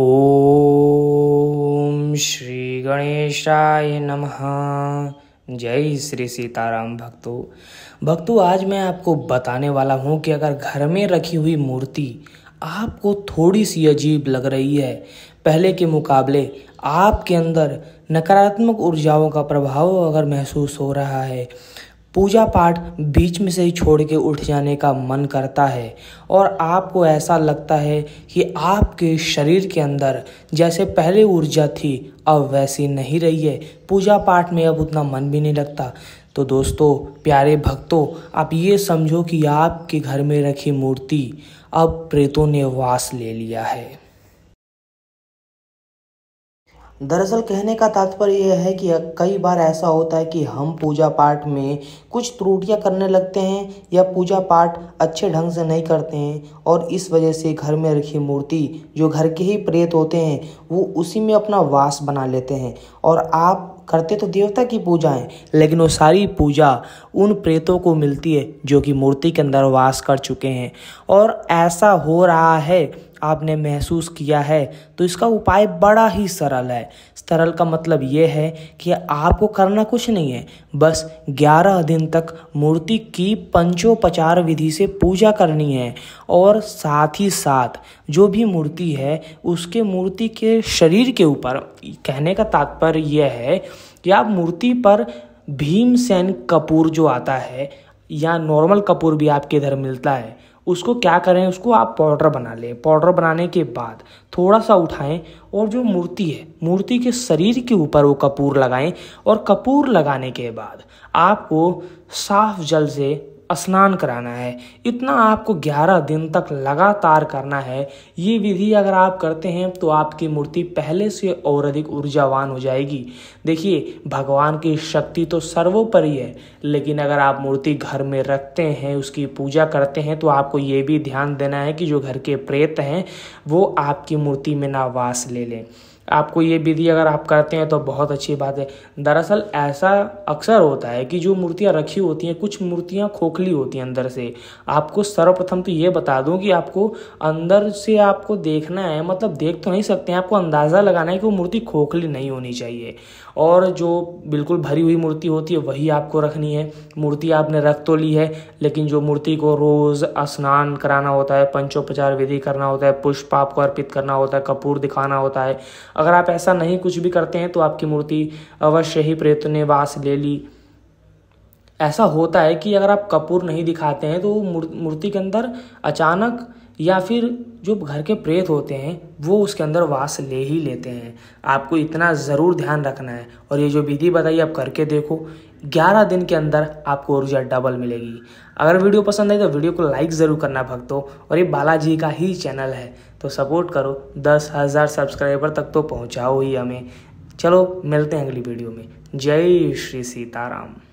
ओम श्री गणेशाय नमः जय श्री सीताराम भक्तों भक्तों आज मैं आपको बताने वाला हूँ कि अगर घर में रखी हुई मूर्ति आपको थोड़ी सी अजीब लग रही है पहले के मुकाबले आपके अंदर नकारात्मक ऊर्जाओं का प्रभाव अगर महसूस हो रहा है पूजा पाठ बीच में से ही छोड़ के उठ जाने का मन करता है और आपको ऐसा लगता है कि आपके शरीर के अंदर जैसे पहले ऊर्जा थी अब वैसी नहीं रही है पूजा पाठ में अब उतना मन भी नहीं लगता तो दोस्तों प्यारे भक्तों आप ये समझो कि आपके घर में रखी मूर्ति अब प्रेतों ने वास ले लिया है दरअसल कहने का तात्पर्य यह है कि कई बार ऐसा होता है कि हम पूजा पाठ में कुछ त्रुटियां करने लगते हैं या पूजा पाठ अच्छे ढंग से नहीं करते हैं और इस वजह से घर में रखी मूर्ति जो घर के ही प्रेत होते हैं वो उसी में अपना वास बना लेते हैं और आप करते तो देवता की पूजा है लेकिन वो सारी पूजा उन प्रेतों को मिलती है जो कि मूर्ति के अंदर वास कर चुके हैं और ऐसा हो रहा है आपने महसूस किया है तो इसका उपाय बड़ा ही सरल है सरल का मतलब ये है कि आपको करना कुछ नहीं है बस 11 दिन तक मूर्ति की पंचोपचार विधि से पूजा करनी है और साथ ही साथ जो भी मूर्ति है उसके मूर्ति के शरीर के ऊपर कहने का तात्पर्य यह है कि आप मूर्ति पर भीमसेन कपूर जो आता है या नॉर्मल कपूर भी आपके इधर मिलता है उसको क्या करें उसको आप पाउडर बना लें पाउडर बनाने के बाद थोड़ा सा उठाएं और जो मूर्ति है मूर्ति के शरीर के ऊपर वो कपूर लगाएं और कपूर लगाने के बाद आपको साफ जल से स्नान कराना है इतना आपको 11 दिन तक लगातार करना है ये विधि अगर आप करते हैं तो आपकी मूर्ति पहले से और अधिक ऊर्जावान हो जाएगी देखिए भगवान की शक्ति तो सर्वोपरि है लेकिन अगर आप मूर्ति घर में रखते हैं उसकी पूजा करते हैं तो आपको ये भी ध्यान देना है कि जो घर के प्रेत हैं वो आपकी मूर्ति में ना वास ले लें आपको ये विधि अगर आप करते हैं तो बहुत अच्छी बात है दरअसल ऐसा अक्सर होता है कि जो मूर्तियाँ रखी होती हैं कुछ मूर्तियाँ खोखली होती हैं अंदर से आपको सर्वप्रथम तो ये बता दूँ कि आपको अंदर से आपको देखना है मतलब देख तो नहीं सकते हैं आपको अंदाज़ा लगाना है कि वो मूर्ति खोखली नहीं होनी चाहिए और जो बिल्कुल भरी हुई मूर्ति होती है वही आपको रखनी है मूर्ति आपने रख तो ली है लेकिन जो मूर्ति को रोज़ स्नान कराना होता है पंचोपचार विधि करना होता है पुष्प आपको अर्पित करना होता है कपूर दिखाना होता है अगर आप ऐसा नहीं कुछ भी करते हैं तो आपकी मूर्ति अवश्य ही प्रेत ने वास ले ली ऐसा होता है कि अगर आप कपूर नहीं दिखाते हैं तो मूर्ति के अंदर अचानक या फिर जो घर के प्रेत होते हैं वो उसके अंदर वास ले ही लेते हैं आपको इतना ज़रूर ध्यान रखना है और ये जो विधि बताइए आप करके देखो 11 दिन के अंदर आपको ऊर्जा डबल मिलेगी अगर वीडियो पसंद आई तो वीडियो को लाइक ज़रूर करना भक्तों और ये बालाजी का ही चैनल है तो सपोर्ट करो दस हज़ार सब्सक्राइबर तक तो पहुँचाओ ही हमें चलो मिलते हैं अगली वीडियो में जय श्री सीताराम